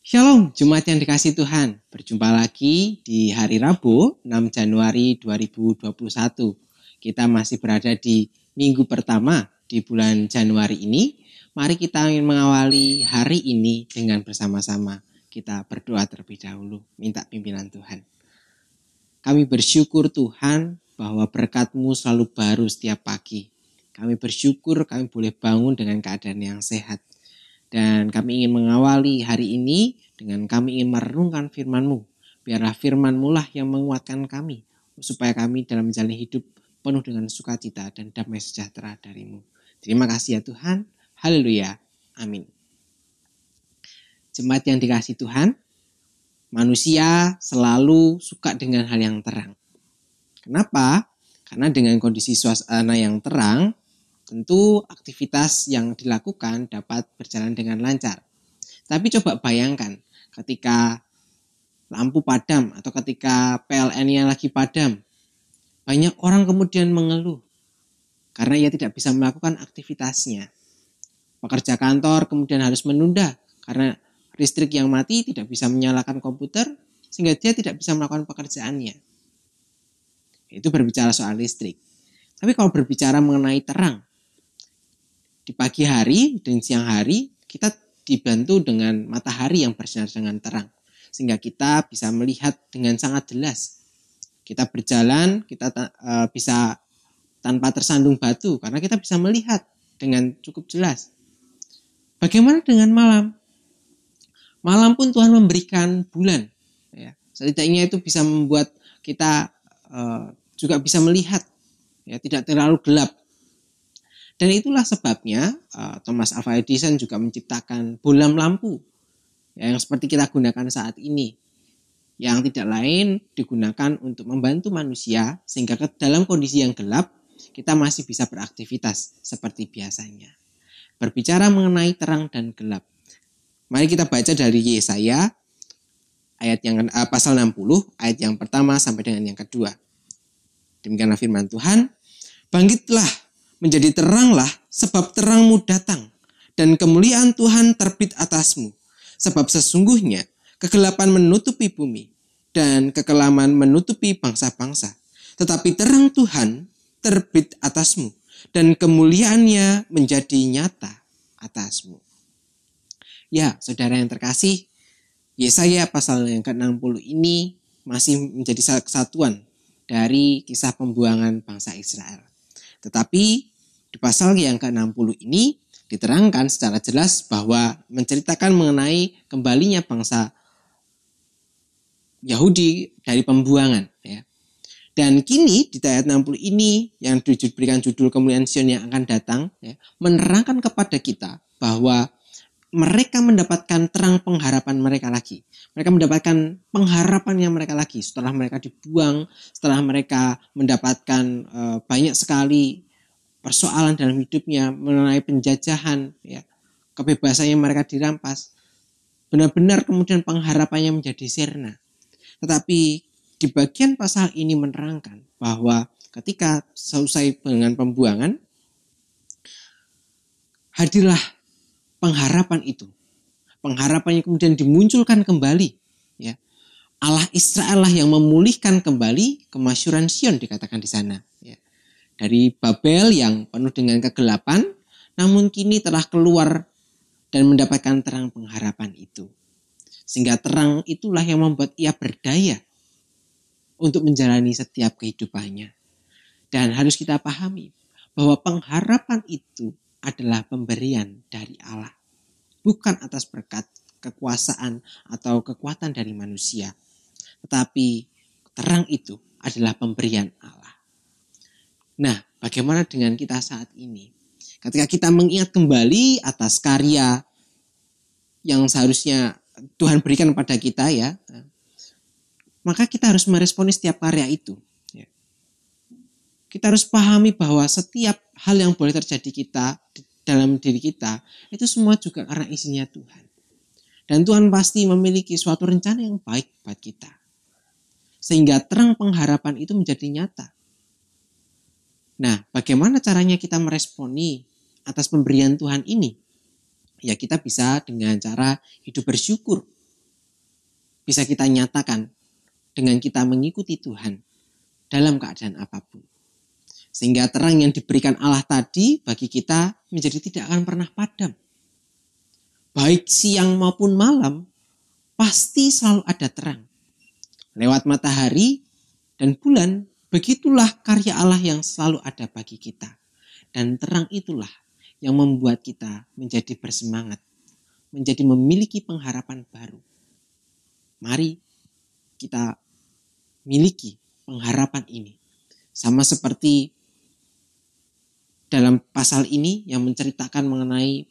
Shalom, Jumat yang dikasih Tuhan. Berjumpa lagi di hari Rabu, 6 Januari 2021. Kita masih berada di minggu pertama di bulan Januari ini. Mari kita ingin mengawali hari ini dengan bersama-sama kita berdoa terlebih dahulu, minta pimpinan Tuhan. Kami bersyukur Tuhan bahwa berkatmu selalu baru setiap pagi. Kami bersyukur kami boleh bangun dengan keadaan yang sehat. Dan kami ingin mengawali hari ini dengan kami ingin merenungkan firmanmu Biarlah firmanmu lah yang menguatkan kami, supaya kami dalam menjalani hidup penuh dengan sukacita dan damai sejahtera darimu. Terima kasih ya Tuhan. Haleluya. Amin. Jemaat yang dikasih Tuhan, manusia selalu suka dengan hal yang terang. Kenapa? Karena dengan kondisi suasana yang terang, tentu aktivitas yang dilakukan dapat berjalan dengan lancar. Tapi coba bayangkan ketika lampu padam atau ketika PLN-nya lagi padam, banyak orang kemudian mengeluh karena ia tidak bisa melakukan aktivitasnya. Pekerja kantor kemudian harus menunda karena listrik yang mati tidak bisa menyalakan komputer sehingga dia tidak bisa melakukan pekerjaannya. Itu berbicara soal listrik. Tapi kalau berbicara mengenai terang, di pagi hari dan siang hari kita dibantu dengan matahari yang bersinar dengan terang. Sehingga kita bisa melihat dengan sangat jelas. Kita berjalan, kita uh, bisa tanpa tersandung batu karena kita bisa melihat dengan cukup jelas. Bagaimana dengan malam? Malam pun Tuhan memberikan bulan. Ya. Setidaknya itu bisa membuat kita uh, juga bisa melihat, ya tidak terlalu gelap. Dan itulah sebabnya uh, Thomas Alva Edison juga menciptakan bulan lampu ya, yang seperti kita gunakan saat ini, yang tidak lain digunakan untuk membantu manusia sehingga ke dalam kondisi yang gelap kita masih bisa beraktivitas seperti biasanya. Berbicara mengenai terang dan gelap, mari kita baca dari Yesaya ayat yang uh, pasal 60 ayat yang pertama sampai dengan yang kedua. Demikianlah firman Tuhan. Bangkitlah, menjadi teranglah, sebab terangmu datang, dan kemuliaan Tuhan terbit atasmu. Sebab sesungguhnya kegelapan menutupi bumi, dan kekelaman menutupi bangsa-bangsa. Tetapi terang Tuhan terbit atasmu, dan kemuliaannya menjadi nyata atasmu. Ya, saudara yang terkasih, Yesaya pasal yang ke-60 ini masih menjadi kesatuan dari kisah pembuangan bangsa Israel. Tetapi di pasal yang ke-60 ini diterangkan secara jelas bahwa menceritakan mengenai kembalinya bangsa Yahudi dari pembuangan. Ya. Dan kini di ayat 60 ini yang diberikan judul kemuliaan Sion yang akan datang ya, menerangkan kepada kita bahwa mereka mendapatkan terang pengharapan mereka lagi. Mereka mendapatkan pengharapan yang mereka lagi setelah mereka dibuang, setelah mereka mendapatkan e, banyak sekali persoalan dalam hidupnya mengenai penjajahan, ya, kebebasan yang mereka dirampas. Benar-benar kemudian pengharapannya menjadi sirna. Tetapi di bagian pasal ini menerangkan bahwa ketika selesai dengan pembuangan, hadirlah pengharapan itu. Pengharapan yang kemudian dimunculkan kembali. Ya. Allah Israel lah yang memulihkan kembali kemasyuran Sion dikatakan di sana. Ya. Dari Babel yang penuh dengan kegelapan, namun kini telah keluar dan mendapatkan terang pengharapan itu. Sehingga terang itulah yang membuat ia berdaya untuk menjalani setiap kehidupannya. Dan harus kita pahami bahwa pengharapan itu adalah pemberian dari Allah, bukan atas berkat kekuasaan atau kekuatan dari manusia, tetapi terang itu adalah pemberian Allah. Nah, bagaimana dengan kita saat ini? Ketika kita mengingat kembali atas karya yang seharusnya Tuhan berikan kepada kita ya, maka kita harus meresponi setiap karya itu kita harus pahami bahwa setiap hal yang boleh terjadi kita dalam diri kita itu semua juga karena isinya Tuhan. Dan Tuhan pasti memiliki suatu rencana yang baik buat kita. Sehingga terang pengharapan itu menjadi nyata. Nah, bagaimana caranya kita meresponi atas pemberian Tuhan ini? Ya kita bisa dengan cara hidup bersyukur. Bisa kita nyatakan dengan kita mengikuti Tuhan dalam keadaan apapun. Sehingga terang yang diberikan Allah tadi bagi kita menjadi tidak akan pernah padam. Baik siang maupun malam, pasti selalu ada terang. Lewat matahari dan bulan, begitulah karya Allah yang selalu ada bagi kita. Dan terang itulah yang membuat kita menjadi bersemangat, menjadi memiliki pengharapan baru. Mari kita miliki pengharapan ini. Sama seperti dalam pasal ini yang menceritakan mengenai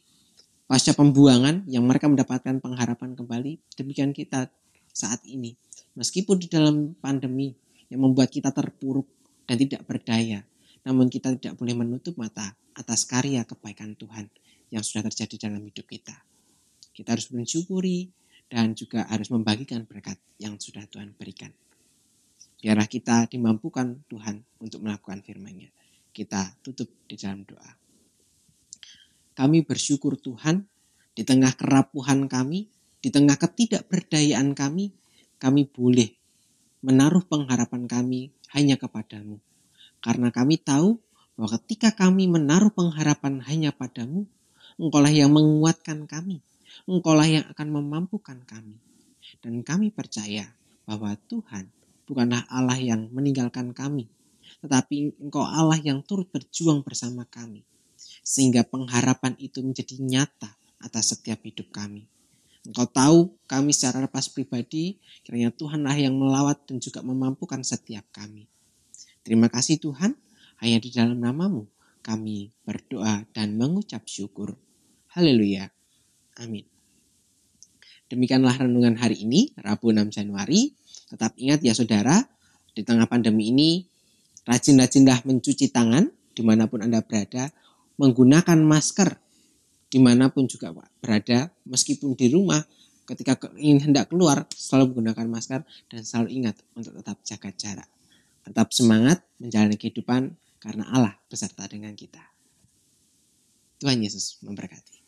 pasca pembuangan yang mereka mendapatkan pengharapan kembali. Demikian kita saat ini. Meskipun di dalam pandemi yang membuat kita terpuruk dan tidak berdaya, namun kita tidak boleh menutup mata atas karya kebaikan Tuhan yang sudah terjadi dalam hidup kita. Kita harus mensyukuri dan juga harus membagikan berkat yang sudah Tuhan berikan. Biarlah kita dimampukan Tuhan untuk melakukan firman-Nya. Kita tutup di dalam doa. Kami bersyukur Tuhan di tengah kerapuhan kami, di tengah ketidakberdayaan kami, kami boleh menaruh pengharapan kami hanya kepadamu. Karena kami tahu bahwa ketika kami menaruh pengharapan hanya padamu, Engkaulah yang menguatkan kami, Engkaulah yang akan memampukan kami. Dan kami percaya bahwa Tuhan bukanlah Allah yang meninggalkan kami, tetapi Engkau Allah yang turut berjuang bersama kami, sehingga pengharapan itu menjadi nyata atas setiap hidup kami. Engkau tahu kami secara lepas pribadi, kiranya Tuhanlah yang melawat dan juga memampukan setiap kami. Terima kasih Tuhan, hanya di dalam namamu kami berdoa dan mengucap syukur. Haleluya. Amin. Demikianlah renungan hari ini, Rabu 6 Januari. Tetap ingat ya saudara, di tengah pandemi ini Rajin-rajinlah mencuci tangan dimanapun Anda berada, menggunakan masker dimanapun juga Pak, berada, meskipun di rumah, ketika ingin hendak keluar, selalu menggunakan masker dan selalu ingat untuk tetap jaga jarak. Tetap semangat menjalani kehidupan karena Allah beserta dengan kita. Tuhan Yesus memberkati.